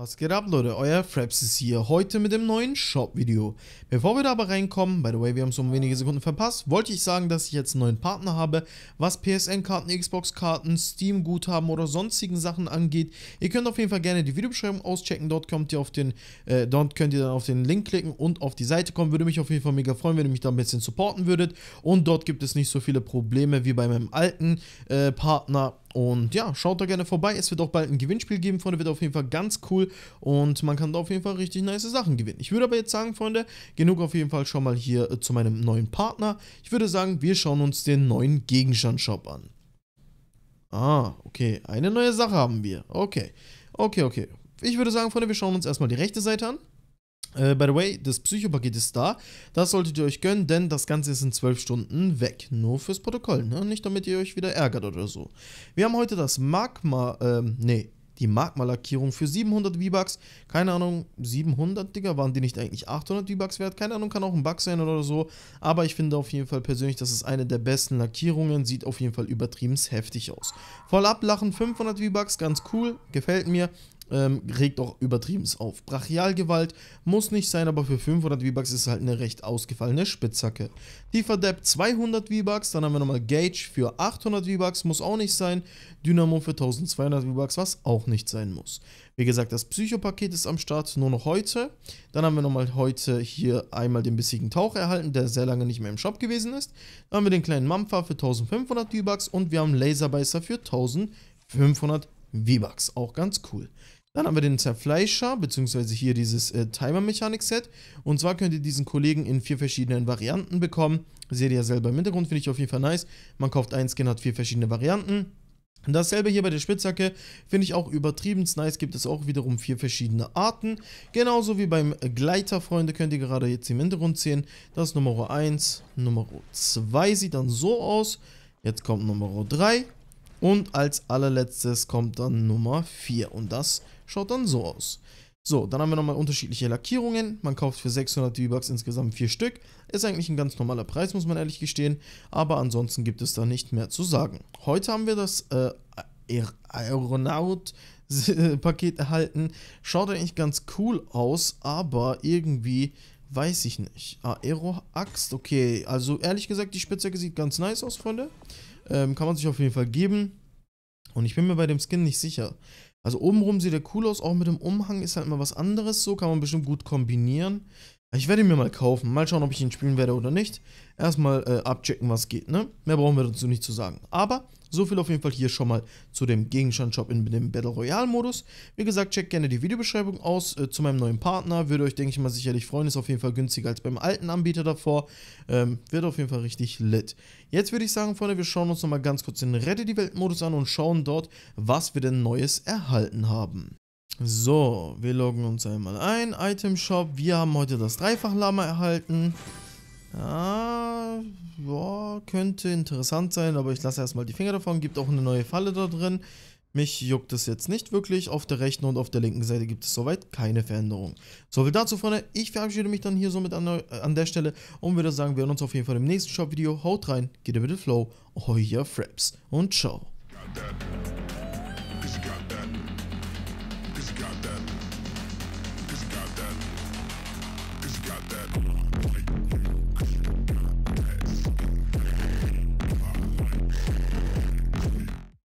Was geht ab, Leute? Euer Fraps ist hier, heute mit dem neuen Shop-Video. Bevor wir da aber reinkommen, by the way, wir haben es um wenige Sekunden verpasst, wollte ich sagen, dass ich jetzt einen neuen Partner habe, was PSN-Karten, Xbox-Karten, Steam-Guthaben oder sonstigen Sachen angeht. Ihr könnt auf jeden Fall gerne die Videobeschreibung auschecken, dort, kommt ihr auf den, äh, dort könnt ihr dann auf den Link klicken und auf die Seite kommen. Würde mich auf jeden Fall mega freuen, wenn ihr mich da ein bisschen supporten würdet. Und dort gibt es nicht so viele Probleme wie bei meinem alten äh, Partner und ja, schaut da gerne vorbei. Es wird auch bald ein Gewinnspiel geben, Freunde. Wird auf jeden Fall ganz cool. Und man kann da auf jeden Fall richtig nice Sachen gewinnen. Ich würde aber jetzt sagen, Freunde, genug auf jeden Fall schon mal hier äh, zu meinem neuen Partner. Ich würde sagen, wir schauen uns den neuen Gegenstandshop an. Ah, okay. Eine neue Sache haben wir. Okay. Okay, okay. Ich würde sagen, Freunde, wir schauen uns erstmal die rechte Seite an. Äh, by the way, das Psychopaket ist da. Das solltet ihr euch gönnen, denn das Ganze ist in 12 Stunden weg. Nur fürs Protokoll, ne? Nicht damit ihr euch wieder ärgert oder so. Wir haben heute das Magma, ähm, nee, die Magma-Lackierung für 700 V-Bucks. Keine Ahnung, 700, Digga, waren die nicht eigentlich 800 V-Bucks wert? Keine Ahnung, kann auch ein Bug sein oder so. Aber ich finde auf jeden Fall persönlich, das ist eine der besten Lackierungen. Sieht auf jeden Fall übertrieben heftig aus. Voll ablachen, 500 V-Bucks, ganz cool, gefällt mir ähm, regt auch übertrieben auf. Brachialgewalt muss nicht sein, aber für 500 V-Bucks ist halt eine recht ausgefallene Spitzhacke. Tiefer Depp 200 V-Bucks, dann haben wir nochmal Gage für 800 V-Bucks, muss auch nicht sein. Dynamo für 1200 V-Bucks, was auch nicht sein muss. Wie gesagt, das Psychopaket ist am Start, nur noch heute. Dann haben wir nochmal heute hier einmal den bissigen Tauch erhalten, der sehr lange nicht mehr im Shop gewesen ist. Dann haben wir den kleinen Mampfer für 1500 V-Bucks und wir haben Laserbeißer für 1500 V-Bucks. Auch ganz cool. Dann haben wir den Zerfleischer, beziehungsweise hier dieses äh, Timer-Mechanik-Set. Und zwar könnt ihr diesen Kollegen in vier verschiedenen Varianten bekommen. Seht ihr ja selber im Hintergrund, finde ich auf jeden Fall nice. Man kauft einen Skin, hat vier verschiedene Varianten. Dasselbe hier bei der Spitzhacke finde ich auch übertrieben nice, gibt es auch wiederum vier verschiedene Arten. Genauso wie beim Gleiter, Freunde, könnt ihr gerade jetzt im Hintergrund sehen. Das ist Nummer 1, Nummer 2 sieht dann so aus. Jetzt kommt Nummer 3 und als allerletztes kommt dann Nummer 4 und das schaut dann so aus. So, dann haben wir nochmal unterschiedliche Lackierungen. Man kauft für 600 V-Bucks insgesamt 4 Stück. Ist eigentlich ein ganz normaler Preis, muss man ehrlich gestehen. Aber ansonsten gibt es da nicht mehr zu sagen. Heute haben wir das äh, Aeronaut Paket erhalten. Schaut eigentlich ganz cool aus, aber irgendwie weiß ich nicht. Aero-Axt, okay. Also ehrlich gesagt, die Spitzhacke sieht ganz nice aus, Freunde. Ähm, kann man sich auf jeden Fall geben. Und ich bin mir bei dem Skin nicht sicher. Also obenrum sieht er cool aus, auch mit dem Umhang ist halt mal was anderes. So kann man bestimmt gut kombinieren. Ich werde ihn mir mal kaufen. Mal schauen, ob ich ihn spielen werde oder nicht. Erstmal äh, abchecken, was geht, ne? Mehr brauchen wir dazu nicht zu sagen. Aber so viel auf jeden Fall hier schon mal zu dem Gegenstand-Shop in dem Battle Royale-Modus. Wie gesagt, checkt gerne die Videobeschreibung aus äh, zu meinem neuen Partner. Würde euch, denke ich mal, sicherlich freuen. Ist auf jeden Fall günstiger als beim alten Anbieter davor. Ähm, wird auf jeden Fall richtig lit. Jetzt würde ich sagen, Freunde, wir schauen uns nochmal ganz kurz den Rette die Welt-Modus an und schauen dort, was wir denn Neues erhalten haben. So, wir loggen uns einmal ein. Item Shop. Wir haben heute das Dreifachlama erhalten. Ja, boah, könnte interessant sein, aber ich lasse erstmal die Finger davon. Gibt auch eine neue Falle da drin. Mich juckt es jetzt nicht wirklich. Auf der rechten und auf der linken Seite gibt es soweit keine Veränderung. viel dazu, Freunde. Ich verabschiede mich dann hier somit an, äh, an der Stelle und würde sagen, wir hören uns auf jeden Fall im nächsten Shop-Video. Haut rein, geht mit dem Flow, euer Fraps und ciao.